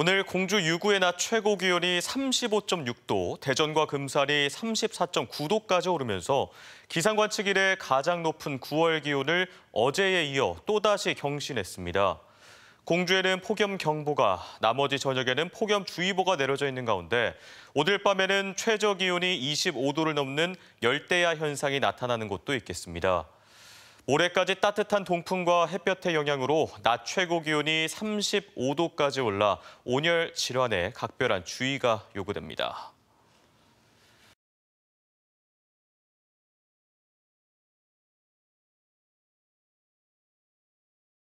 오늘 공주 유구에나 최고 기온이 35.6도, 대전과 금산이 34.9도까지 오르면서 기상관측 이에 가장 높은 9월 기온을 어제에 이어 또다시 경신했습니다. 공주에는 폭염경보가, 나머지 저녁에는 폭염주의보가 내려져 있는 가운데 오늘 밤에는 최저 기온이 25도를 넘는 열대야 현상이 나타나는 곳도 있겠습니다. 올해까지 따뜻한 동풍과 햇볕의 영향으로 낮 최고 기온이 35도까지 올라 온열 질환에 각별한 주의가 요구됩니다.